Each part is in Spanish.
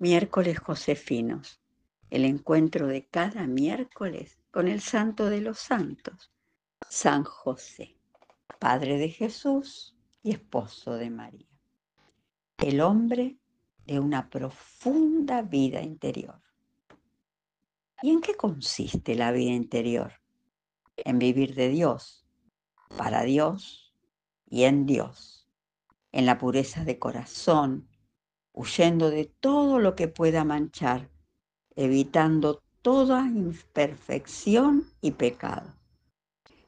Miércoles Josefinos, el encuentro de cada miércoles con el Santo de los Santos, San José, Padre de Jesús y Esposo de María. El hombre de una profunda vida interior. ¿Y en qué consiste la vida interior? En vivir de Dios, para Dios y en Dios, en la pureza de corazón, huyendo de todo lo que pueda manchar, evitando toda imperfección y pecado.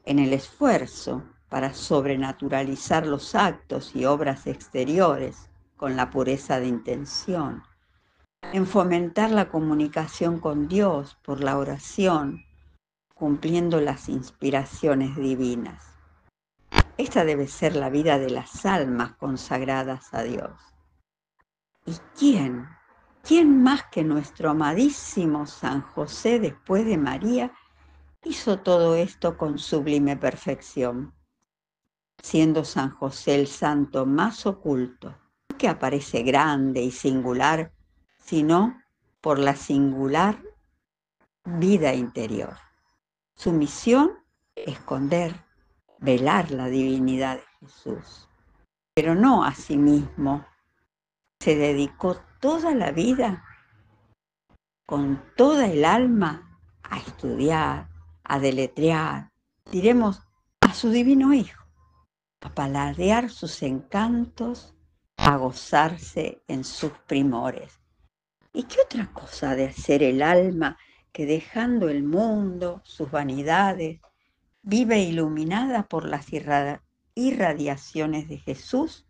En el esfuerzo para sobrenaturalizar los actos y obras exteriores con la pureza de intención, en fomentar la comunicación con Dios por la oración, cumpliendo las inspiraciones divinas. Esta debe ser la vida de las almas consagradas a Dios. ¿Y quién? ¿Quién más que nuestro amadísimo San José después de María hizo todo esto con sublime perfección? Siendo San José el santo más oculto, que aparece grande y singular, sino por la singular vida interior. Su misión, esconder, velar la divinidad de Jesús, pero no a sí mismo se dedicó toda la vida, con toda el alma, a estudiar, a deletrear, diremos, a su divino Hijo, a paladear sus encantos, a gozarse en sus primores. ¿Y qué otra cosa de hacer el alma que dejando el mundo, sus vanidades, vive iluminada por las irradiaciones de Jesús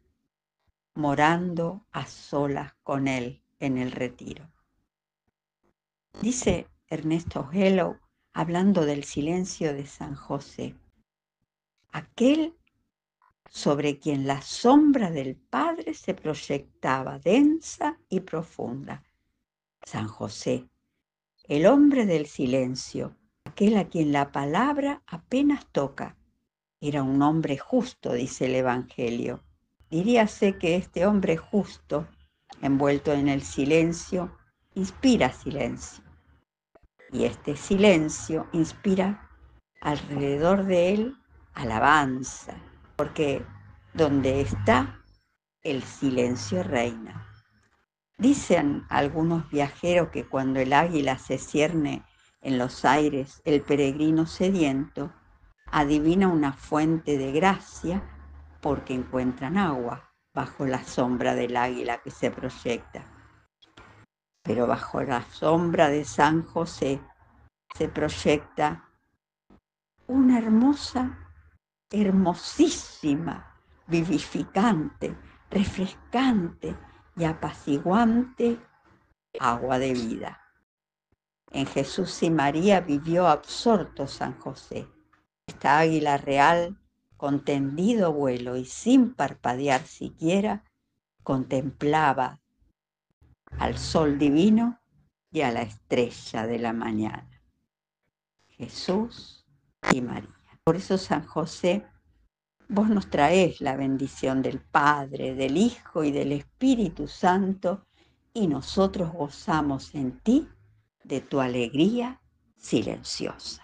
morando a solas con Él en el retiro. Dice Ernesto Hello, hablando del silencio de San José, aquel sobre quien la sombra del Padre se proyectaba densa y profunda. San José, el hombre del silencio, aquel a quien la palabra apenas toca. Era un hombre justo, dice el Evangelio. Diríase que este hombre justo, envuelto en el silencio, inspira silencio. Y este silencio inspira alrededor de él alabanza, porque donde está, el silencio reina. Dicen algunos viajeros que cuando el águila se cierne en los aires, el peregrino sediento adivina una fuente de gracia porque encuentran agua bajo la sombra del águila que se proyecta. Pero bajo la sombra de San José se proyecta una hermosa, hermosísima, vivificante, refrescante y apaciguante agua de vida. En Jesús y María vivió absorto San José. Esta águila real con tendido vuelo y sin parpadear siquiera, contemplaba al sol divino y a la estrella de la mañana. Jesús y María. Por eso San José, vos nos traes la bendición del Padre, del Hijo y del Espíritu Santo, y nosotros gozamos en ti de tu alegría silenciosa.